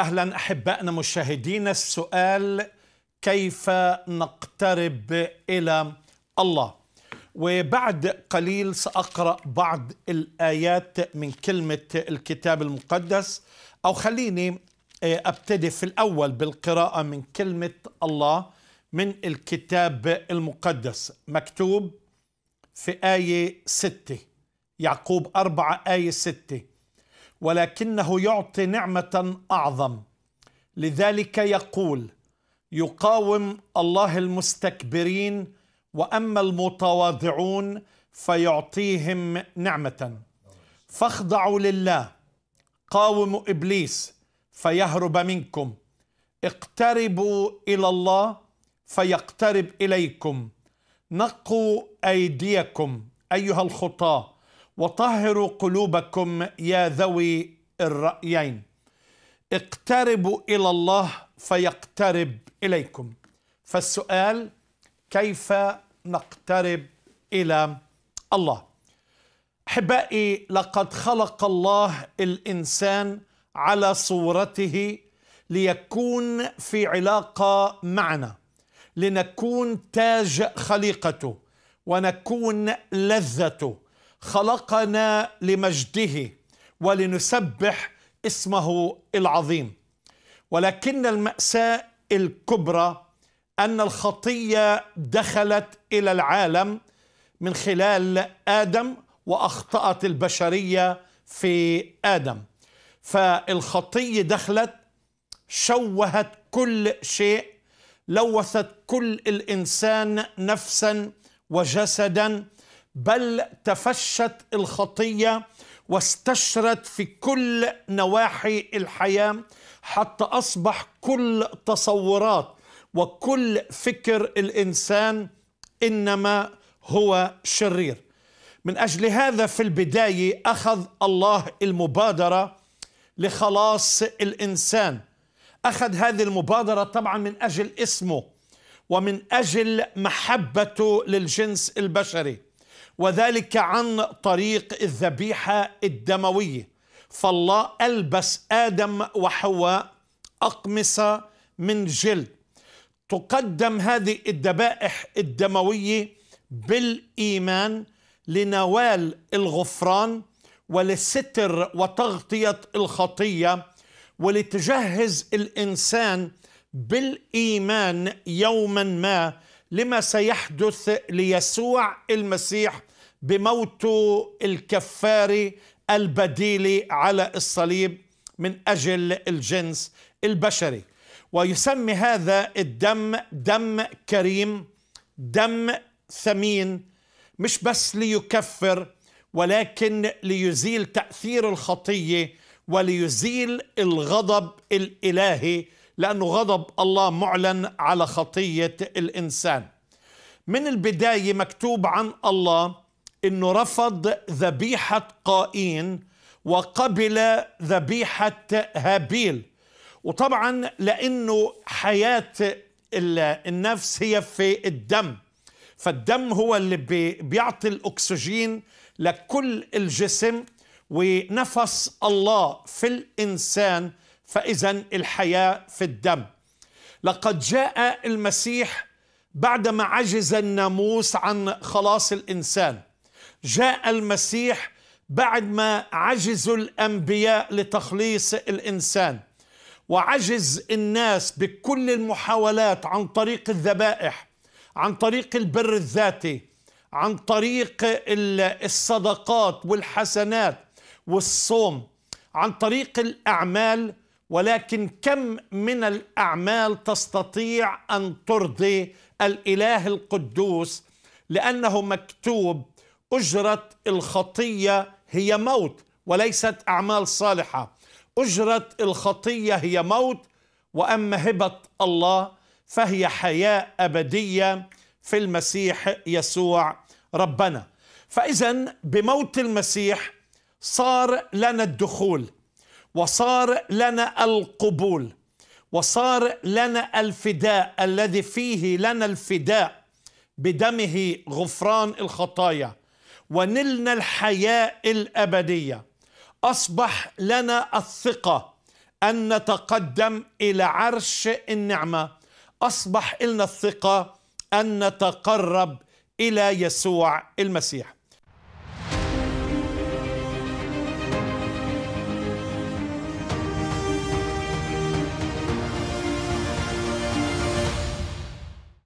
اهلا احبائنا مشاهدينا السؤال كيف نقترب الى الله وبعد قليل ساقرا بعض الايات من كلمه الكتاب المقدس او خليني آه، ابتدي في الاول بالقراءه من كلمه الله من الكتاب المقدس مكتوب في ايه 6 يعقوب 4 ايه 6 ولكنه يعطي نعمة أعظم لذلك يقول يقاوم الله المستكبرين وأما المتواضعون فيعطيهم نعمة فاخضعوا لله قاوموا إبليس فيهرب منكم اقتربوا إلى الله فيقترب إليكم نقوا أيديكم أيها الخطاة وطهروا قلوبكم يا ذوي الرأيين اقتربوا إلى الله فيقترب إليكم فالسؤال كيف نقترب إلى الله احبائي لقد خلق الله الانسان على صورته ليكون في علاقه معنا لنكون تاج خليقته ونكون لذته خلقنا لمجده ولنسبح اسمه العظيم ولكن المأساة الكبرى أن الخطية دخلت إلى العالم من خلال آدم وأخطأت البشرية في آدم فالخطية دخلت شوهت كل شيء لوثت كل الإنسان نفسا وجسدا بل تفشت الخطيه واستشرت في كل نواحي الحياه حتى اصبح كل تصورات وكل فكر الانسان انما هو شرير من اجل هذا في البدايه اخذ الله المبادره لخلاص الانسان اخذ هذه المبادره طبعا من اجل اسمه ومن اجل محبته للجنس البشري وذلك عن طريق الذبيحة الدموية فالله ألبس آدم وحواء أقمصة من جلد تقدم هذه الذبائح الدموية بالإيمان لنوال الغفران ولستر وتغطية الخطية ولتجهز الإنسان بالإيمان يوما ما لما سيحدث ليسوع المسيح بموته الكفاري البديلي على الصليب من اجل الجنس البشري ويسمي هذا الدم دم كريم دم ثمين مش بس ليكفر ولكن ليزيل تاثير الخطيه وليزيل الغضب الالهي لأنه غضب الله معلن على خطية الإنسان من البداية مكتوب عن الله أنه رفض ذبيحة قائين وقبل ذبيحة هابيل وطبعا لأنه حياة النفس هي في الدم فالدم هو اللي بيعطي الأكسجين لكل الجسم ونفس الله في الإنسان فإذا الحياة في الدم لقد جاء المسيح بعدما عجز الناموس عن خلاص الإنسان جاء المسيح بعد ما عجز الأنبياء لتخليص الإنسان وعجز الناس بكل المحاولات عن طريق الذبائح عن طريق البر الذاتي عن طريق الصدقات والحسنات والصوم عن طريق الأعمال ولكن كم من الاعمال تستطيع ان ترضي الاله القدوس لانه مكتوب اجره الخطيه هي موت وليست اعمال صالحه اجره الخطيه هي موت واما هبه الله فهي حياه ابديه في المسيح يسوع ربنا فاذا بموت المسيح صار لنا الدخول وصار لنا القبول وصار لنا الفداء الذي فيه لنا الفداء بدمه غفران الخطايا ونلنا الحياة الأبدية أصبح لنا الثقة أن نتقدم إلى عرش النعمة أصبح لنا الثقة أن نتقرب إلى يسوع المسيح